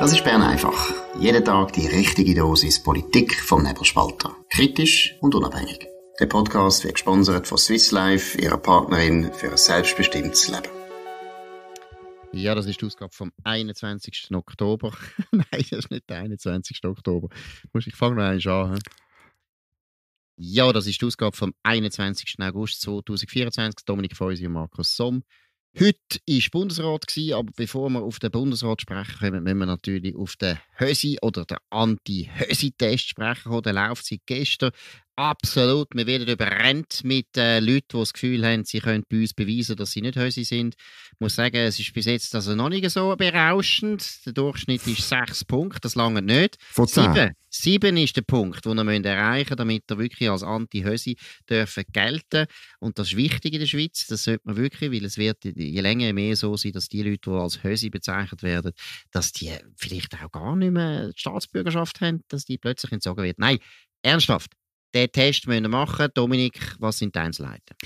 Das ist Bern einfach. Jeden Tag die richtige Dosis Politik vom Nebelspalter. Kritisch und unabhängig. Der Podcast wird gesponsert von Swiss Life, ihrer Partnerin für ein selbstbestimmtes Leben. Ja, das ist die Ausgabe vom 21. Oktober. Nein, das ist nicht der 21. Oktober. Ich fange noch einmal an. Ja, das ist die Ausgabe vom 21. August 2024. Dominik Feusi und Markus Somm. Heute war Bundesrat, aber bevor wir auf den Bundesrat sprechen kommen, müssen wir natürlich auf den Hösi oder den Anti-Hösi-Test sprechen. Der läuft seit gestern. Absolut. Wir werden überrennt mit äh, Leuten, die das Gefühl haben, sie können bei uns beweisen, dass sie nicht Hösi sind. Ich muss sagen, es ist bis jetzt also noch nicht so berauschend. Der Durchschnitt ist sechs Punkte, das lange nicht. Von Sieben. Sieben ist der Punkt, den wir erreichen müssen, damit er wirklich als Anti-Hösi gelten dürfen Und das ist wichtig in der Schweiz, das sollte man wirklich, weil es wird je länger mehr so sein, dass die Leute, die als Hösi bezeichnet werden, dass die vielleicht auch gar nicht mehr die Staatsbürgerschaft haben, dass die plötzlich entzogen wird. Nein, ernsthaft den Test müssen wir machen. Dominik, was sind die Einzelheiten?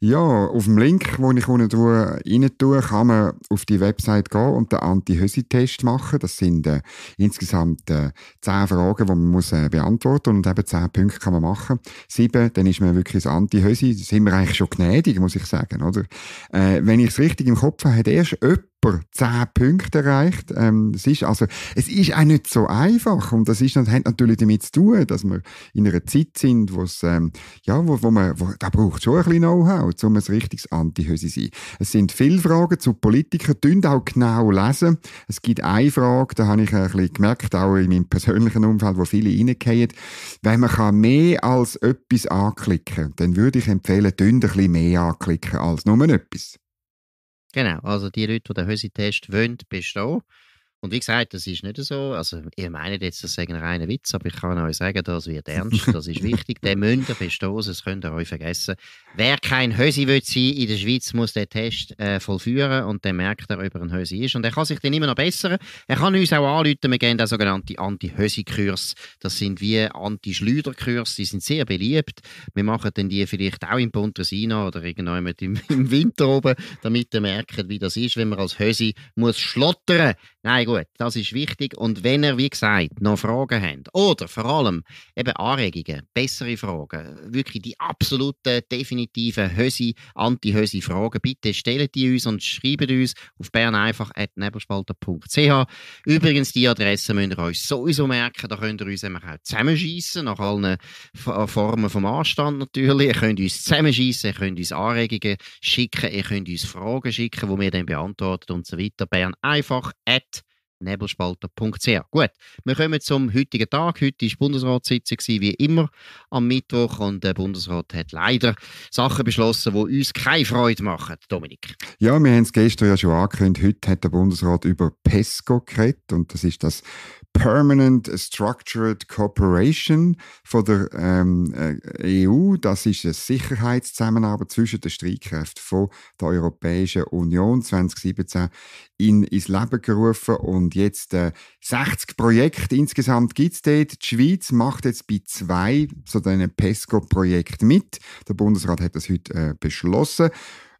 Ja, auf dem Link, den ich unten rein tue, kann man auf die Website gehen und den Anti-Hösi-Test machen. Das sind äh, insgesamt äh, zehn Fragen, die man muss, äh, beantworten muss. Und eben zehn Punkte kann man machen. Sieben, dann ist man wirklich das Anti-Hösi. Da sind wir eigentlich schon gnädig, muss ich sagen. Oder? Äh, wenn ich es richtig im Kopf habe, hat erst jemand super 10 Punkte erreicht. Ähm, es, ist also, es ist auch nicht so einfach und das, ist, hat natürlich damit zu tun, dass wir in einer Zeit sind, wo's, ähm, ja, wo, wo man, wo, da braucht schon ein bisschen Know-how, um ein richtiges anti zu sein. Es sind viele Fragen zu Politikern, tun auch genau lesen. Es gibt eine Frage, da habe ich ein bisschen gemerkt, auch in meinem persönlichen Umfeld, wo viele reingehen, wenn man kann mehr als etwas anklicken kann, dann würde ich empfehlen, tun ein bisschen mehr anklicken als nur etwas. Genau, also die Leute, die den Hösi-Test wollen, bestehen, und wie gesagt, das ist nicht so. Also, ihr meint jetzt, das sei ein reiner Witz, aber ich kann euch sagen, das wird ernst, das ist wichtig. Den müsst ihr bestoßen, das könnt ihr euch vergessen. Wer kein Hösi will sein in der Schweiz, muss den Test äh, vollführen und dann merkt er, ob er ein Hösi ist. Und er kann sich dann immer noch bessern. Er kann uns auch anrufen, wir geben auch sogenannte Anti-Hösi-Kurse. Das sind wie anti schleuder die sind sehr beliebt. Wir machen dann die vielleicht auch im Pontresina oder irgendwann im, im Winter oben, damit ihr merkt, wie das ist, wenn man als Hösi muss schlottern Nein, gut, das ist wichtig. Und wenn ihr, wie gesagt, noch Fragen habt oder vor allem eben Anregungen, bessere Fragen, wirklich die absoluten, definitiven Hösi, anti-Hösi Fragen, bitte stellt die uns und schreibt uns auf berneinfach.nebelspalter.ch. Übrigens, die Adresse müsst ihr euch sowieso merken, da könnt ihr uns nämlich auch zusammenschiessen, nach allen äh, Formen vom Anstand natürlich. Ihr könnt uns zusammenschiessen, ihr könnt uns Anregungen schicken, ihr könnt uns Fragen schicken, die wir dann beantworten und so weiter. Bern einfach at nebelspalter.ch. Gut, wir kommen zum heutigen Tag. Heute war die Bundesratssitzung, wie immer, am Mittwoch. Und der Bundesrat hat leider Sachen beschlossen, die uns keine Freude machen, Dominik. Ja, wir haben es gestern ja schon angekündigt. Heute hat der Bundesrat über PESCO geredet. Und das ist das Permanent Structured Cooperation von der ähm, äh, EU. Das ist eine Sicherheitszusammenarbeit zwischen den Streitkräften von der Europäischen Union 2017 in, ins Leben gerufen und und jetzt äh, 60 Projekte insgesamt gibt es dort. Die Schweiz macht jetzt bei zwei so diesen PESCO-Projekten mit. Der Bundesrat hat das heute äh, beschlossen.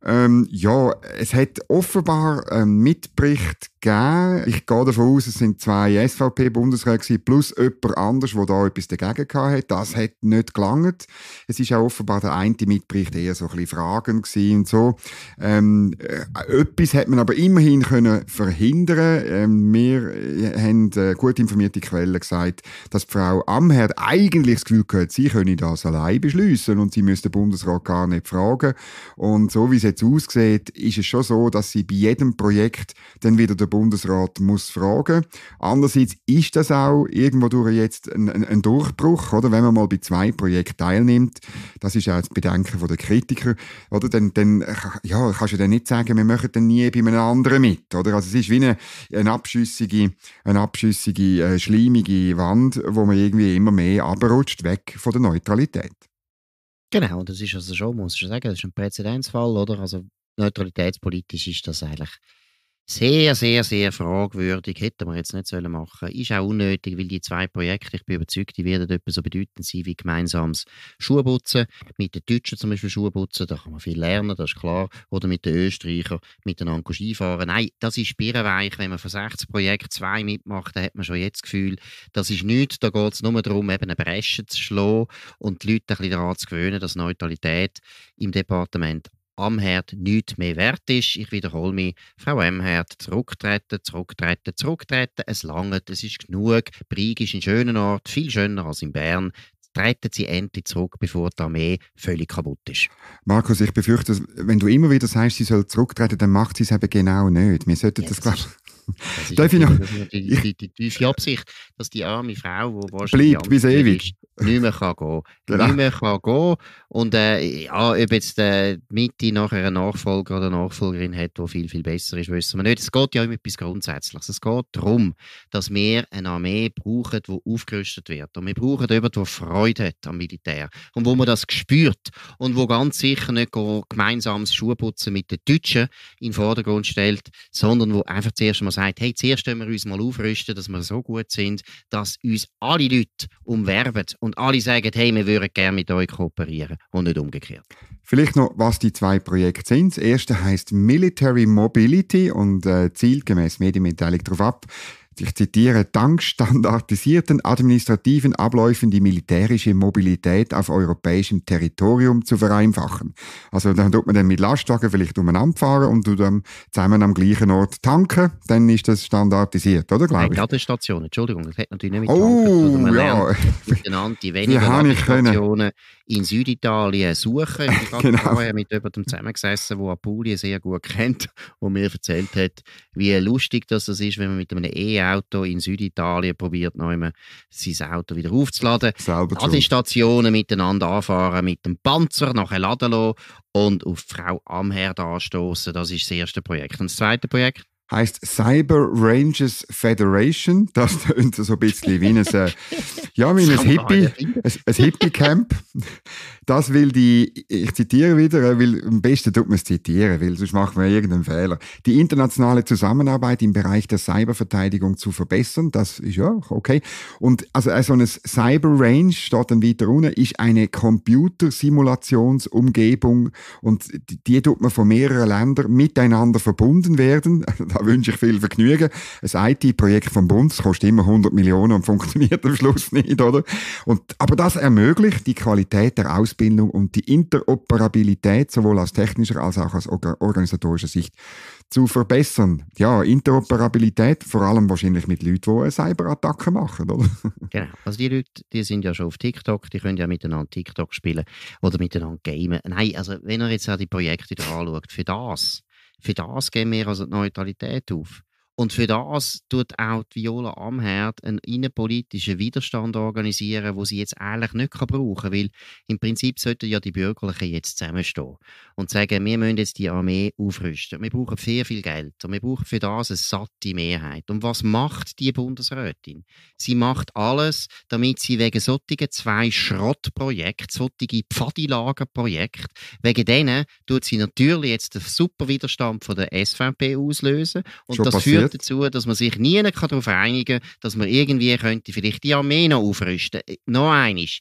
Ähm, ja, es hat offenbar einen Mitbericht gegeben. Ich gehe davon aus, es sind zwei SVP-Bundesräte plus jemand anders, der da etwas dagegen hatte. Das hat nicht gelangt. Es war auch offenbar der eine Mitbericht eher so ein bisschen fragend und so. Ähm, äh, etwas hat man aber immerhin können verhindern. Ähm, wir äh, haben äh, gut informierte Quellen gesagt, dass die Frau Amherd eigentlich das Gefühl hat, sie könne das allein beschließen und sie müsste den Bundesrat gar nicht fragen. Und so wie es jetzt aussieht, ist es schon so, dass sie bei jedem Projekt dann wieder der Bundesrat muss fragen. Andererseits ist das auch irgendwo durch jetzt ein, ein, ein Durchbruch, oder? Wenn man mal bei zwei Projekten teilnimmt, das ist auch das Bedenken der Kritiker, oder? Dann, dann ja, kannst du dann nicht sagen, wir machen dann nie bei einem anderen mit, oder? Also es ist wie eine, eine abschüssige, eine abschüssige, äh, schleimige Wand, wo man irgendwie immer mehr abrutscht, weg von der Neutralität. Genau, das ist also schon, muss ich sagen, das ist ein Präzedenzfall, oder? Also neutralitätspolitisch ist das eigentlich sehr, sehr, sehr fragwürdig. Hätten wir jetzt nicht sollen machen Ist auch unnötig, weil die zwei Projekte, ich bin überzeugt, die werden etwa so bedeutend sein wie gemeinsames Schuhputzen. Mit den Deutschen zum Beispiel Schuhputzen, da kann man viel lernen, das ist klar. Oder mit den Österreichern miteinander Skifahren. Nein, das ist birrenweich. Wenn man von 60 Projekten zwei mitmacht, dann hat man schon jetzt das Gefühl, das ist nichts. Da geht es nur darum, eben eine Bresche zu schlagen und die Leute ein bisschen daran zu gewöhnen, dass Neutralität im Departement am Herd nichts mehr wert ist. Ich wiederhole mich, Frau Amherd, zurücktreten, zurücktreten, zurücktreten. Es langt, es ist genug. Brieg ist ein schöner Ort, viel schöner als in Bern. Treten Sie endlich zurück, bevor die Armee völlig kaputt ist. Markus, ich befürchte, wenn du immer wieder sagst, sie soll zurücktreten, dann macht sie es eben genau nicht. Wir sollten Jetzt. das, glaube das ist Darf ich noch? Die, die, die, tiefe Absicht, dass die arme Frau, die wahrscheinlich Bleibt, bis ewig. Ist, nicht mehr kann gehen genau. Nicht mehr kann gehen. Und äh, ja, ob jetzt äh, die Mitte nachher einen Nachfolger oder eine Nachfolgerin hat, die viel, viel besser ist, wissen wir nicht. Es geht ja um etwas Grundsätzliches. Es geht darum, dass wir eine Armee brauchen, die aufgerüstet wird. Und wir brauchen jemanden, der Freude hat am Militär. Und wo man das spürt. Und wo ganz sicher nicht gemeinsames Schuhputzen mit den Deutschen in den Vordergrund stellt, sondern wo einfach zuerst mal sagt, hey, zuerst müssen wir uns mal aufrüsten, dass wir so gut sind, dass uns alle Leute umwerben und alle sagen, hey, wir würden gerne mit euch kooperieren und nicht umgekehrt. Vielleicht noch, was die zwei Projekte sind. Das erste heißt Military Mobility und äh, zielgemäß Medienmitteilung darauf ab, ich zitiere, dank standardisierten administrativen Abläufen die militärische Mobilität auf europäischem Territorium zu vereinfachen. Also dann tut man dann mit Lastwagen vielleicht umeinander fahren und du dann zusammen am gleichen Ort tanken, dann ist das standardisiert, oder glaube ich? Ladestationen, Entschuldigung, das hat natürlich nicht mit oh, tanken, ja. miteinander die wenigen Ladestationen in Süditalien suchen. Ich habe genau. vorher mit jemandem zusammengesessen, der Apulie sehr gut kennt und mir erzählt hat, wie lustig das ist, wenn man mit einem E-Auto in Süditalien probiert, sein Auto wieder aufzuladen. Ladestationen also miteinander anfahren, mit dem Panzer nachher laden lassen und auf Frau Amherd anstoßen. Das ist das erste Projekt. Und das zweite Projekt? heißt Cyber Rangers Federation. Das tönt so ein bisschen wie ein, äh, ja, wie ein Hippie, ein, ein Hippie-Camp. Das will die, ich zitiere wieder, äh, weil am besten tut man es zitieren, weil sonst machen wir irgendeinen Fehler. Die internationale Zusammenarbeit im Bereich der Cyberverteidigung zu verbessern, das ist ja okay. Und also äh, so ein Cyber Range, steht dann weiter unten, ist eine Computersimulationsumgebung und die, die tut man von mehreren Ländern miteinander verbunden werden. da wünsche ich viel Vergnügen. Ein IT-Projekt vom Bund kostet immer 100 Millionen und funktioniert am Schluss nicht, oder? Und, aber das ermöglicht die Qualität der Ausbildung und die Interoperabilität sowohl aus technischer als auch aus organisatorischer Sicht zu verbessern. Ja, Interoperabilität, vor allem wahrscheinlich mit Leuten, die Cyberattacken machen, oder? Genau. Also die Leute, die sind ja schon auf TikTok, die können ja miteinander TikTok spielen oder miteinander gamen. Nein, also wenn ihr jetzt auch die Projekte da anschaut, für das für das geben wir also die Neutralität auf. Und für das tut auch die Viola Amherd einen innenpolitischen Widerstand organisieren, wo sie jetzt eigentlich nicht kann brauchen kann, weil im Prinzip sollten ja die Bürgerlichen jetzt zusammenstehen und sagen, wir müssen jetzt die Armee aufrüsten. Wir brauchen sehr viel Geld und wir brauchen für das eine satte Mehrheit. Und was macht die Bundesrätin? Sie macht alles, damit sie wegen solchen zwei Schrottprojekten, solchen Pfadilagerprojekte, wegen denen tut sie natürlich jetzt den super Widerstand von der SVP auslösen und Schon das führt gehört dazu, dass man sich nie darauf einigen kann, dass man irgendwie könnte vielleicht die Armee noch aufrüsten könnte. Äh, noch eines.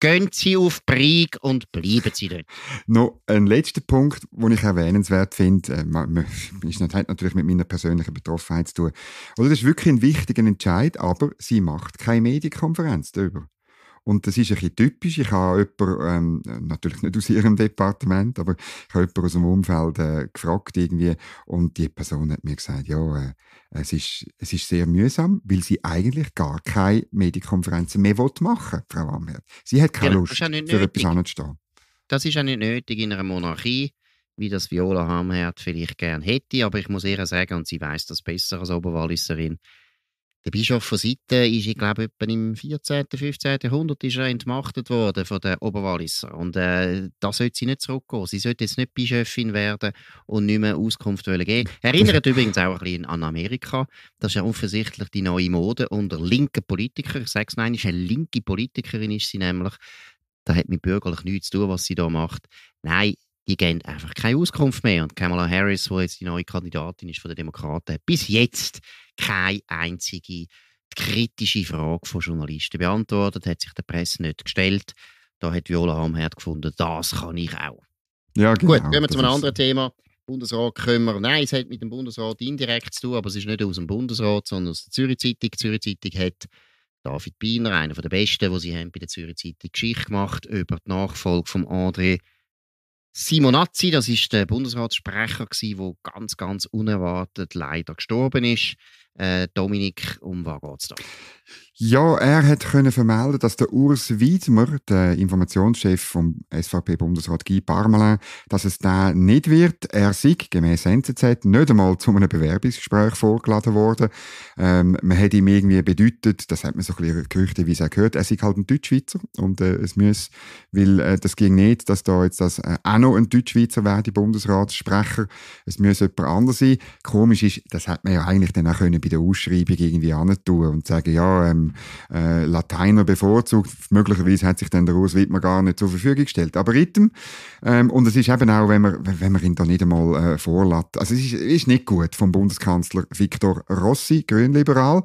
Gehen Sie auf Brieg und bleiben Sie dort. noch ein letzter Punkt, den ich erwähnenswert finde, äh, ist, hat natürlich mit meiner persönlichen Betroffenheit zu tun. Oder das ist wirklich ein wichtiger Entscheid, aber sie macht keine Medienkonferenz darüber. Und das ist ein bisschen typisch. Ich habe jemanden, ähm, natürlich nicht aus ihrem Departement, aber ich habe jemanden aus dem Umfeld äh, gefragt irgendwie und die Person hat mir gesagt, ja, äh, es, ist, es ist sehr mühsam, weil sie eigentlich gar keine Medikonferenzen mehr machen will, Frau Amherd. Sie hat keine genau, Lust, ja für nötig. etwas anzustehen. Das ist auch nicht nötig in einer Monarchie wie das Viola Hamherd vielleicht gerne hätte, aber ich muss ihr sagen, und sie weiß das besser als Oberwalliserin, der Bischof von Seiten ist, ich glaube, etwa im 14., 15. Jahrhundert ist er entmachtet worden von den Oberwalliser. Und äh, da sollte sie nicht zurückgehen. Sie sollte jetzt nicht Bischöfin werden und nicht mehr Auskunft wollen geben. Erinnert übrigens auch ein bisschen an Amerika. Das ist ja offensichtlich die neue Mode unter linken Politikern. Ich sage nein, ist eine linke Politikerin ist sie nämlich. Da hat mit bürgerlich nichts zu tun, was sie da macht. Nein, die geben einfach keine Auskunft mehr. Und Kamala Harris, die jetzt die neue Kandidatin ist von den Demokraten, bis jetzt keine einzige kritische Frage von Journalisten beantwortet, hat sich der Presse nicht gestellt. Da hat Viola Hamherd gefunden, das kann ich auch. Ja, genau. Gut, kommen wir zu einem anderen Thema. Bundesrat können wir, nein, es hat mit dem Bundesrat indirekt zu tun, aber es ist nicht aus dem Bundesrat, sondern aus der Zürich Zeitung. Die Zürich Zeitung hat David Biener, einer der besten, die sie haben bei der Zürich Zeitung Geschichte gemacht, über die Nachfolge von André Simonazzi. Das ist der Bundesratssprecher, der ganz, ganz unerwartet leider gestorben ist. Äh, Dominik, um was geht es da? Ja, er hat können vermelden, dass der Urs Wiedmer, der Informationschef vom SVP-Bundesrat Guy Parmelin, dass es da nicht wird. Er sei gemäß NZZ nicht einmal zu einem Bewerbungsgespräch vorgeladen worden. Ähm, man hätte ihm irgendwie bedeutet, das hat man so ein bisschen gerüchteweise gehört, er sei halt ein Deutschschweizer und äh, es müsse, weil äh, das ging nicht, dass da jetzt das, äh, auch noch ein Deutschschweizer wäre, die Bundesratssprecher. Es müsse jemand anders sein. Komisch ist, das hat man ja eigentlich dann auch können bei der Ausschreibung irgendwie tun und sagen, ja, ähm, äh, Lateiner bevorzugt. Möglicherweise hat sich dann der Urs Wittmann gar nicht zur Verfügung gestellt. Aber Rhythm, ähm, und es ist eben auch, wenn man, wenn man ihn da nicht einmal äh, vorlässt, also es ist, ist nicht gut vom Bundeskanzler Viktor Rossi, Grünliberal.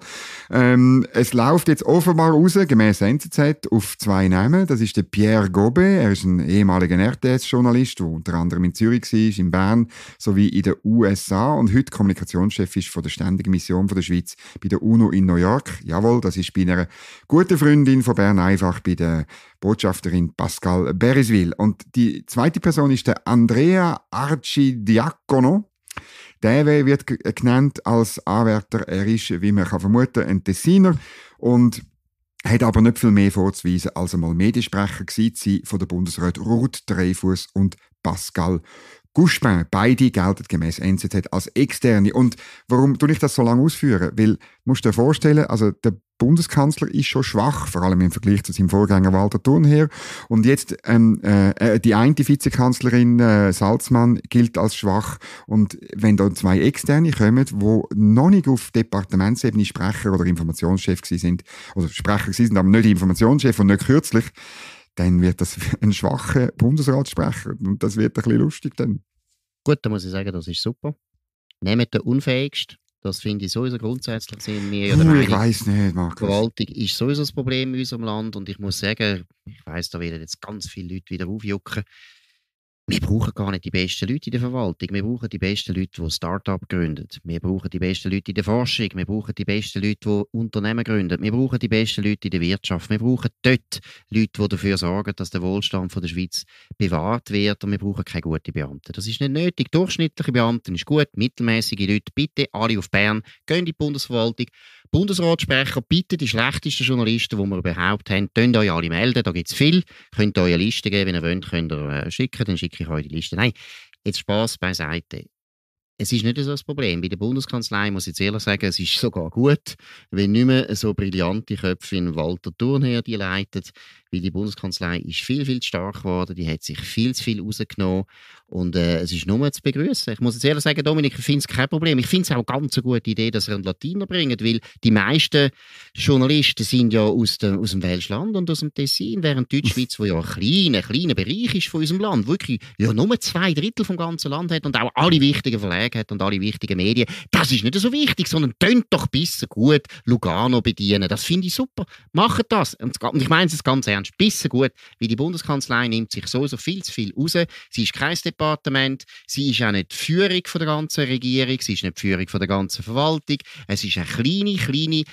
Ähm, es läuft jetzt offenbar raus, gemäß NZZ, auf zwei Namen. Das ist der Pierre Gobe, er ist ein ehemaliger RTS-Journalist, der unter anderem in Zürich war, in Bern sowie in den USA und heute Kommunikationschef ist von der Ständigen Mission von der Schweiz bei der UNO in New York. Jawohl, das ist ist bei einer guten Freundin von Bern einfach, bei der Botschafterin Pascal Bereswil. Und die zweite Person ist der Andrea Arcidiacono. Der wird genannt als Anwärter. Er ist, wie man kann vermuten ein Tessiner und hat aber nicht viel mehr vorzuweisen als einmal Mediensprecher gewesen, von der Bundesrat Ruth Dreyfus und Pascal Guspin, beide gelten gemäß NZZ als externe. Und warum tue ich das so lange ausführen? Weil, musst du dir vorstellen, also der Bundeskanzler ist schon schwach, vor allem im Vergleich zu seinem Vorgänger Walter Thurnherr. Und jetzt ähm, äh, äh die eine Vizekanzlerin äh, Salzmann gilt als schwach. Und wenn dann zwei Externe kommen, die noch nicht auf Departementsebene Sprecher oder Informationschef sind oder also Sprecher sind, aber nicht Informationschef und nicht kürzlich, dann wird das ein schwacher Bundesratssprecher. Und das wird ein bisschen lustig dann. Gut, dann muss ich sagen, das ist super. Nehmt den Unfähigsten. Das finde ich sowieso grundsätzlich sind wir ja der ich weiß nicht, Markus. Verwaltung ist sowieso das Problem in unserem Land und ich muss sagen, ich weiss, da werden jetzt ganz viele Leute wieder aufjucken wir brauchen gar nicht die besten Leute in der Verwaltung. Wir brauchen die besten Leute, die Start-up gründen. Wir brauchen die besten Leute in der Forschung. Wir brauchen die besten Leute, die Unternehmen gründen. Wir brauchen die besten Leute in der Wirtschaft. Wir brauchen dort Leute, die dafür sorgen, dass der Wohlstand von der Schweiz bewahrt wird. Und wir brauchen keine guten Beamten. Das ist nicht nötig. Durchschnittliche Beamten ist gut. Mittelmäßige Leute, bitte alle auf Bern. Gehen in die Bundesverwaltung. Bundesratssprecher, bitte die schlechtesten Journalisten, die wir überhaupt haben, könnt euch alle melden, da gibt es viel. Könnt ihr eure Liste geben, wenn ihr wollt, könnt ihr äh, schicken, dann schicke ich euch die Liste. Nein, jetzt Spaß beiseite. Es ist nicht so ein Problem. Bei der Bundeskanzlei muss ich jetzt ehrlich sagen, es ist sogar gut, wenn nicht mehr so brillante Köpfe in Walter Thurnherr die leitet, weil die Bundeskanzlei ist viel, viel zu stark geworden, die hat sich viel zu viel rausgenommen und äh, es ist nur zu begrüßen. Ich muss jetzt ehrlich sagen, Dominik, ich finde es kein Problem. Ich finde es auch ganz eine gute Idee, dass er einen Latiner bringt, weil die meisten Journalisten sind ja aus dem, aus dem Welschland und aus dem Tessin, während Deutschschweiz, wo ja ein kleiner, kleiner Bereich ist von unserem Land, wirklich ja nur zwei Drittel vom ganzen Land hat und auch alle wichtigen Verlage hat und alle wichtigen Medien, das ist nicht so wichtig, sondern tönt doch besser gut Lugano bedienen. Das finde ich super. Macht das. Und ich meine es ganz ernst. Christian Spisser gut, wie die Bundeskanzlei nimmt sich so, so viel zu viel raus. Sie ist kein Departement, sie ist auch nicht die Führung von der ganzen Regierung, sie ist nicht die Führung von der ganzen Verwaltung. Es ist eine kleine, kleine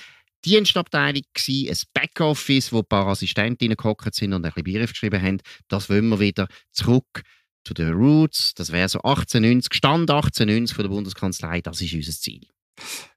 Dienstabteilung gewesen, ein Backoffice, wo ein paar Assistentinnen gehockt sind und ein bisschen Brief geschrieben haben. Das wollen wir wieder zurück zu den Roots. Das wäre so 1890, Stand 1890 von der Bundeskanzlei. Das ist unser Ziel.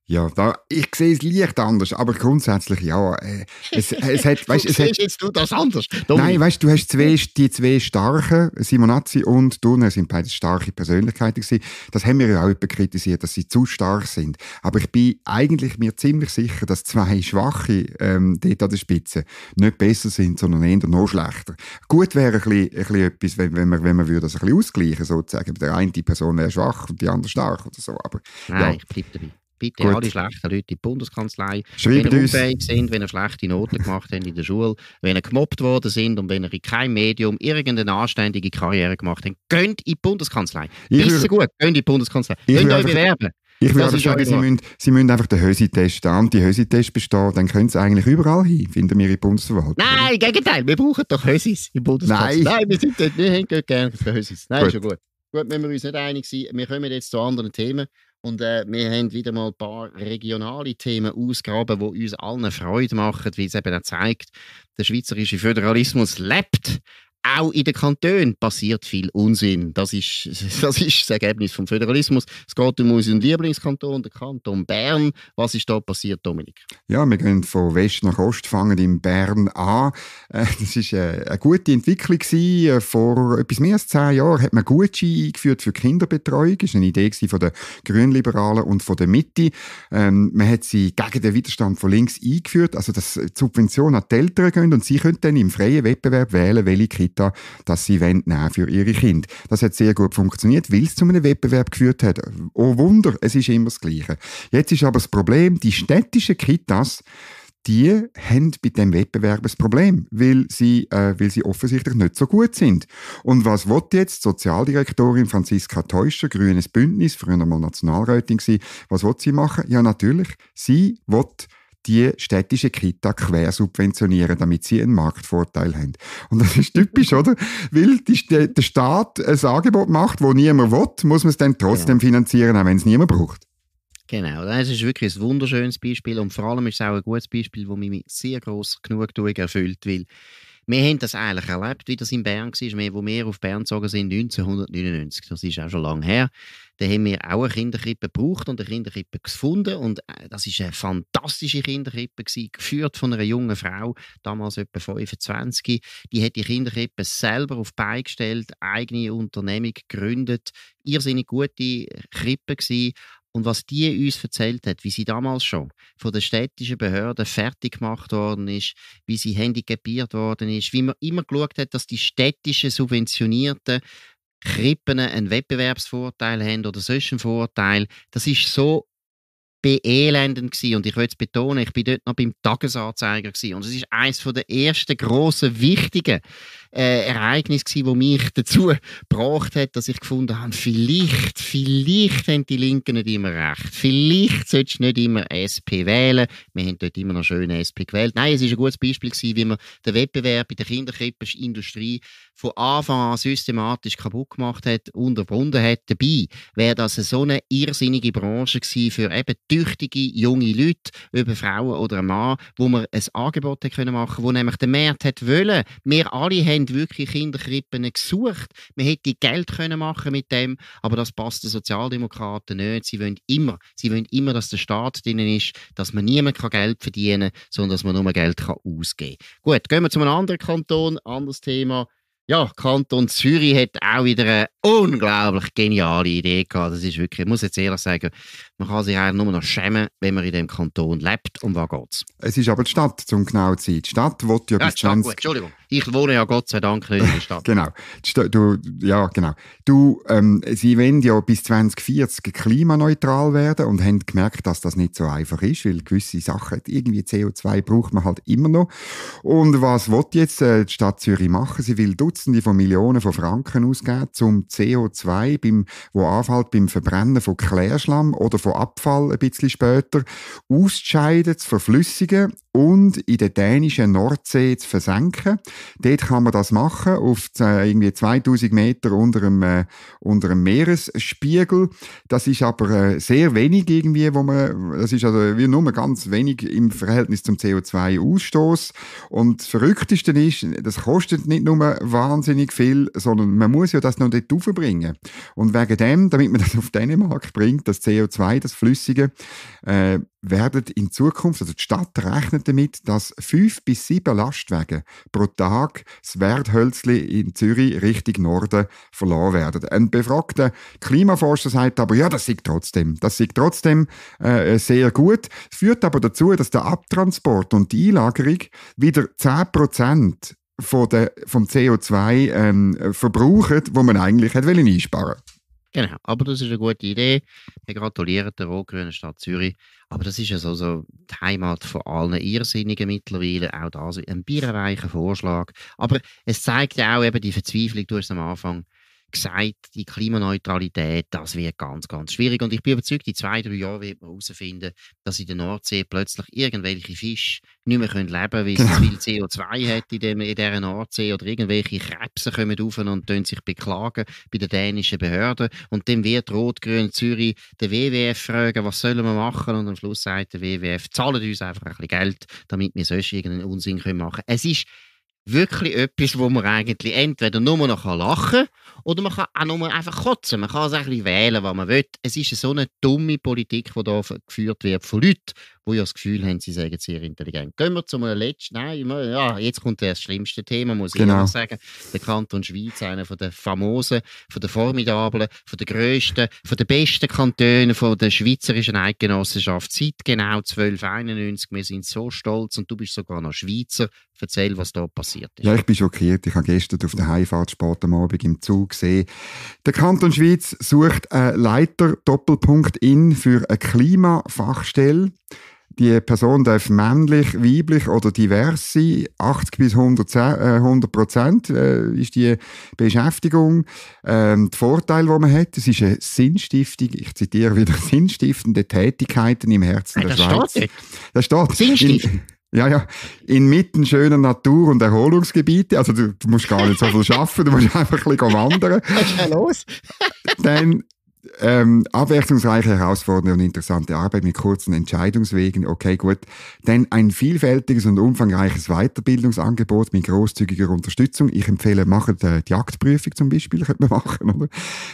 Ja, da, ich sehe es leicht anders, aber grundsätzlich ja. Äh, es, es hat, weißt, du es hat, jetzt du das anders. Dominik. Nein, weißt, du hast zwei, die zwei starken, Simonazzi und Turner, sind beide starke Persönlichkeiten gewesen. Das haben wir ja auch kritisiert, dass sie zu stark sind. Aber ich bin eigentlich mir ziemlich sicher, dass zwei Schwache ähm, dort an der Spitze nicht besser sind, sondern eher noch schlechter. Gut wäre ein bisschen, ein bisschen etwas, wenn, wenn man, wenn man würde das ein bisschen ausgleichen würde, sozusagen. Der eine die Person wäre schwach und die andere stark oder so. Aber, Nein, ja. ich bleibe dabei. Bitte Gut. alle schlechten Leute in die Bundeskanzlei. Schreibt wenn ihr unfähig sind, wenn sie schlechte Noten gemacht haben in der Schule, wenn sie gemobbt worden sind und wenn sie in keinem Medium irgendeine anständige Karriere gemacht haben, geht in die Bundeskanzlei. Wissen gut, geht in die Bundeskanzlei. Geht euch bewerben. Ich würde sagen, sie müssen, sie müssen einfach den hösi den anti hösi bestehen, dann können sie eigentlich überall hin, finden wir in der Bundesverwaltung. Nein, im Gegenteil, wir brauchen doch Hösis im Bundeskanzlei. Nein. Nein, wir sind dort, wir haben gerne Hösis. Nein, gut. ist schon gut. Gut, wenn wir uns nicht einig sind, wir kommen jetzt zu anderen Themen. Und äh, wir haben wieder mal ein paar regionale Themen ausgegraben, die uns allen Freude machen, wie es eben auch zeigt, der schweizerische Föderalismus lebt auch in den Kantonen passiert viel Unsinn. Das ist, das ist das Ergebnis vom Föderalismus. Es geht um unseren Lieblingskanton, den Kanton Bern. Was ist da passiert, Dominik? Ja, wir gehen von West nach Ost, fangen in Bern an. Äh, das ist äh, eine gute Entwicklung äh, Vor etwas mehr als zehn Jahren hat man Gucci eingeführt für Kinderbetreuung. Das war eine Idee von den Grünliberalen und von der Mitte. Ähm, man hat sie gegen den Widerstand von links eingeführt, also dass Subventionen an die Eltern gehen und sie können dann im freien Wettbewerb wählen, welche Kinder Kita, dass sie nehmen für ihre Kinder. Das hat sehr gut funktioniert, weil es zu einem Wettbewerb geführt hat. Oh Wunder, es ist immer das Gleiche. Jetzt ist aber das Problem, die städtischen Kitas, die haben bei dem Wettbewerb ein Problem, weil sie, äh, weil sie offensichtlich nicht so gut sind. Und was wird jetzt Sozialdirektorin Franziska Teuscher, Grünes Bündnis, früher mal Nationalrätin gewesen, was wird sie machen? Ja, natürlich, sie wird die städtische Kita quer subventionieren, damit sie einen Marktvorteil haben. Und das ist typisch, oder? Weil die, der Staat ein Angebot macht, wo niemand will, muss man es dann trotzdem genau. finanzieren, auch wenn es niemand braucht. Genau, das ist wirklich ein wunderschönes Beispiel und vor allem ist es auch ein gutes Beispiel, das mich mit sehr großer Genugtuung erfüllt, weil wir haben das eigentlich erlebt, wie das in Bern war. Wir, wo wir auf Bern gezogen sind, 1999, das ist auch schon lange her, da haben wir auch eine Kinderkrippe gebraucht und eine Kinderkrippe gefunden. Und äh, das war eine fantastische Kinderkrippe, geführt von einer jungen Frau, damals etwa 25. Die hat die Kinderkrippe selber auf die Beine gestellt, eigene Unternehmung gegründet. Irrsinnig gute Krippe gewesen. Und was die uns erzählt hat, wie sie damals schon von der städtischen Behörde fertig gemacht worden ist, wie sie handicapiert worden ist, wie man immer geschaut hat, dass die städtischen subventionierten Krippen einen Wettbewerbsvorteil haben oder sonst einen Vorteil, das ist so beelendend gewesen. Und ich will es betonen, ich bin dort noch beim Tagesanzeiger gewesen. Und es ist eines der ersten grossen, wichtigen äh, Ereignisse gewesen, wo mich dazu gebracht hat, dass ich gefunden habe, vielleicht, vielleicht haben die Linken nicht immer recht. Vielleicht solltest du nicht immer SP wählen. Wir haben dort immer noch schöne SP gewählt. Nein, es ist ein gutes Beispiel gewesen, wie man den Wettbewerb in der Kinderkrippenindustrie von Anfang an systematisch kaputt gemacht hat, unterbunden hat. Dabei wäre das eine so eine irrsinnige Branche gewesen für eben tüchtige junge Leute, über Frauen oder einen Mann, wo wir ein Angebot können machen wo nämlich der Markt hat wollen. Wir alle haben wirklich Kinderkrippen gesucht. Man hätte Geld können machen mit dem, aber das passt den Sozialdemokraten nicht. Sie wollen immer, sie wollen immer, dass der Staat drin ist, dass man niemand kann Geld verdienen kann, sondern dass man nur Geld kann ausgeben kann. Gut, gehen wir zu einem anderen Kanton, anderes Thema. Ja, Kanton Zürich hat auch wieder eine unglaublich geniale Idee gehabt. Das ist wirklich, ich muss jetzt ehrlich sagen, man kann sich eigentlich nur noch schämen, wenn man in dem Kanton lebt. Um was geht es? Es ist aber die Stadt, um genau zu sein. Die Stadt will ja, ja bis 20... Gut, Entschuldigung. Ich wohne ja Gott sei Dank nicht in der Stadt. genau. Du, ja, genau. Du, ähm, sie wollen ja bis 2040 klimaneutral werden und haben gemerkt, dass das nicht so einfach ist, weil gewisse Sachen, irgendwie CO2 braucht man halt immer noch. Und was will jetzt äh, die Stadt Zürich machen? Sie will Dutzende von Millionen von Franken ausgeben, um CO2, beim, wo anfällt beim Verbrennen von Klärschlamm oder von von Abfall ein bisschen später, auszuscheiden, zu verflüssigen und in der dänischen Nordsee zu versenken. Dort kann man das machen, auf äh, irgendwie 2000 Meter unter dem, äh, unter dem Meeresspiegel. Das ist aber äh, sehr wenig irgendwie, wo man, das ist also wie nur ganz wenig im Verhältnis zum CO2-Ausstoß. Und das Verrückteste ist, das kostet nicht nur wahnsinnig viel, sondern man muss ja das noch dort raufbringen. Und wegen dem, damit man das auf Dänemark bringt, das CO2, das Flüssige, äh, werden in Zukunft, also die Stadt rechnet damit, dass fünf bis sieben Lastwagen pro Tag das Werthölzli in Zürich Richtung Norden verloren werden. Ein befragter Klimaforscher sagt aber, ja, das sieht trotzdem, das sieht trotzdem äh, sehr gut. Führt aber dazu, dass der Abtransport und die Einlagerung wieder 10 Prozent von vom CO2 ähm, verbrauchen, wo man eigentlich hätte einsparen wollen. Genau, aber das ist eine gute Idee. Wir gratulieren der rot-grünen Stadt Zürich. Aber das ist ja so, die Heimat von allen Irrsinnigen mittlerweile. Auch das ein bierreicher Vorschlag. Aber es zeigt ja auch eben die Verzweiflung, du hast am Anfang gesagt, die Klimaneutralität, das wird ganz, ganz schwierig. Und ich bin überzeugt, in zwei, drei Jahren wird man herausfinden, dass in der Nordsee plötzlich irgendwelche Fische nicht mehr können leben können, weil es genau. viel CO2 hat in, dem, in dieser Nordsee oder irgendwelche Krebse kommen rauf und sich beklagen bei den dänischen Behörden. Und dann wird Rot-Grün Zürich den WWF fragen, was sollen wir machen? Und am Schluss sagt der WWF, zahlt uns einfach ein bisschen Geld, damit wir sonst irgendeinen Unsinn können machen können. Es ist wirklich etwas, wo man eigentlich entweder nur noch lachen kann oder man kann auch nur einfach kotzen. Man kann es also ein bisschen wählen, was man will. Es ist so eine dumme Politik, die hier geführt wird von Leuten, die ja das Gefühl haben, sie seien sehr intelligent. Gehen wir zum letzten, nein, ja, jetzt kommt das schlimmste Thema, muss ich genau. sagen. Der Kanton Schweiz, einer von den famosen, von den formidablen, von den grössten, von den besten Kantone von der schweizerischen Eidgenossenschaft. Seit genau 1291, wir sind so stolz und du bist sogar noch Schweizer. Erzähl, was da passiert ist. Ja, ich bin schockiert. Ich habe gestern auf der Heimfahrt spät am Abend im Zug gesehen, der Kanton Schweiz sucht einen Leiter Doppelpunkt in für eine Klimafachstelle. Die Person darf männlich, weiblich oder divers sein. 80 bis 100 äh, Prozent äh, ist die Beschäftigung. Ähm, der Vorteil, den man hat, es ist eine Sinnstiftung, ich zitiere wieder, sinnstiftende Tätigkeiten im Herzen Nein, der Schweiz. Steht. Das steht. Sinnstiftung. In, ja, ja. Inmitten schöner Natur- und Erholungsgebiete. Also, du, du musst gar nicht so viel arbeiten, du musst einfach ein bisschen wandern. Was ist denn los? Dann ähm, abwechslungsreiche, herausfordernde und interessante Arbeit mit kurzen Entscheidungswegen, okay, gut. Dann ein vielfältiges und umfangreiches Weiterbildungsangebot mit großzügiger Unterstützung. Ich empfehle, machen äh, die, die Jagdprüfung zum Beispiel, könnte man machen, oder?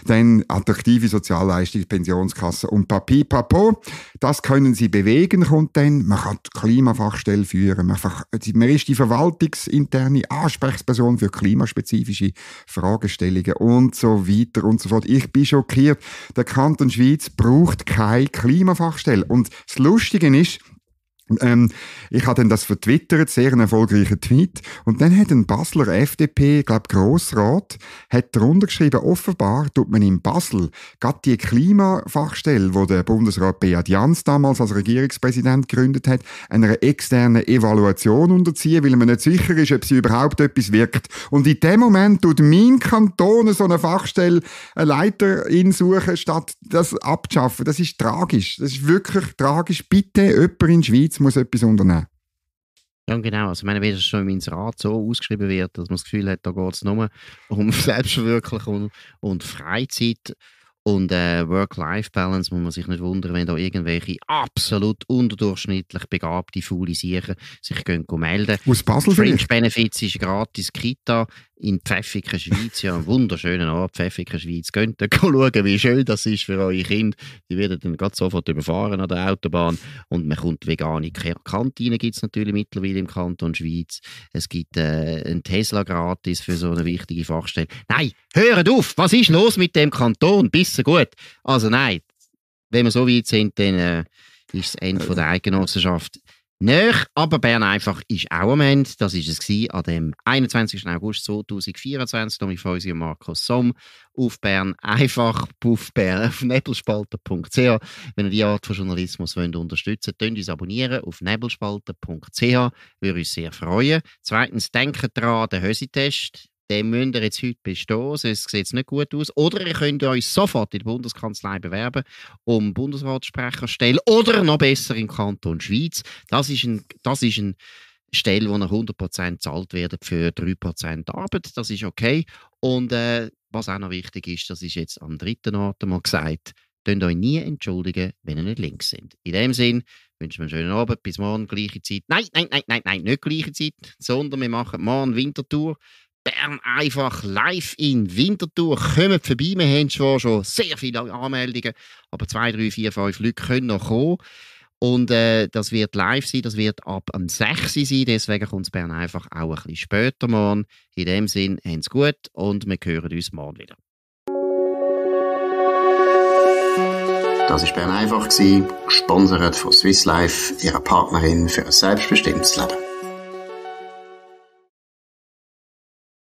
Dann attraktive Sozialleistung, Pensionskasse und Papi, Papo das können sie bewegen, kommt dann, man kann die Klimafachstelle führen, man, man ist die verwaltungsinterne Ansprechperson für klimaspezifische Fragestellungen und so weiter und so fort. Ich bin schockiert, der Kanton Schweiz braucht keine Klimafachstelle. Und das Lustige ist, ähm, ich habe dann das vertwittert, sehr einen erfolgreichen Tweet. Und dann hat ein Basler FDP, ich glaube Grossrat, hat darunter geschrieben, offenbar tut man in Basel gerade die Klimafachstelle, wo der Bundesrat Beat Jans damals als Regierungspräsident gegründet hat, einer externen Evaluation unterziehen, weil man nicht sicher ist, ob sie überhaupt etwas wirkt. Und in dem Moment tut mein Kanton so eine Fachstelle, einen Leiter suchen, statt das abzuschaffen. Das ist tragisch. Das ist wirklich tragisch. Bitte jemand in der Schweiz Schweiz muss etwas unternehmen. Ja, genau. Also, ich meine, wenn das schon im Inserat so ausgeschrieben wird, dass man das Gefühl hat, da geht es nur um Selbstverwirklichung und Freizeit und äh, Work-Life-Balance, muss man sich nicht wundern, wenn da irgendwelche absolut unterdurchschnittlich begabte, faule Siechen sich melden Aus Basel Fringe Benefits ist gratis Kita, in die Schweiz, ja, einen wunderschönen Ort, Pfäffiker Schweiz. könnt ihr schauen, wie schön das ist für eure Kinder. Die werden dann ganz sofort überfahren an der Autobahn. Und man kommt vegane Kantine, gibt es natürlich mittlerweile im Kanton Schweiz. Es gibt äh, einen Tesla gratis für so eine wichtige Fachstelle. Nein, hört auf! Was ist los mit dem Kanton? Bisschen gut. Also nein, wenn wir so weit sind, dann... Äh, ist das Ende von der Eidgenossenschaft. Nöch, aber Bern einfach ist auch am Ende. Das war es gewesen, an dem 21. August 2024. Tommy Feusi und Markus Somm auf Bern einfach auf, Bern, auf nebelspalter.ch. Wenn ihr die Art von Journalismus wollt unterstützen wollt, könnt uns abonnieren auf nebelspalter.ch. Würde uns sehr freuen. Zweitens, denkt daran, den hösi dann müsst ihr jetzt heute bestehen, sonst sieht es nicht gut aus. Oder ihr könnt euch sofort in der Bundeskanzlei bewerben, um Bundesratssprecher zu stellen. oder noch besser im Kanton Schweiz. Das ist ein, das ist ein Stelle, wo ihr 100% zahlt werden für 3% Arbeit. Das ist okay. Und äh, was auch noch wichtig ist, das ist jetzt am dritten Ort mal gesagt, Tönt euch nie entschuldigen, wenn ihr nicht links sind. In dem Sinn wünschen wir einen schönen Abend, bis morgen, gleiche Zeit. Nein, nein, nein, nein, nein, nicht gleiche Zeit, sondern wir machen morgen Wintertour. Bern einfach live in Winterthur. Kommt vorbei. Wir haben zwar schon sehr viele Anmeldungen, aber zwei, drei, vier, fünf Leute können noch kommen. Und äh, das wird live sein, das wird ab am 6 sein, deswegen kommt es Bern einfach auch ein bisschen später morgen. In dem Sinn, haben's gut und wir hören uns morgen wieder. Das war Bern einfach, gesponsert von Swiss Life, ihrer Partnerin für ein selbstbestimmtes Leben.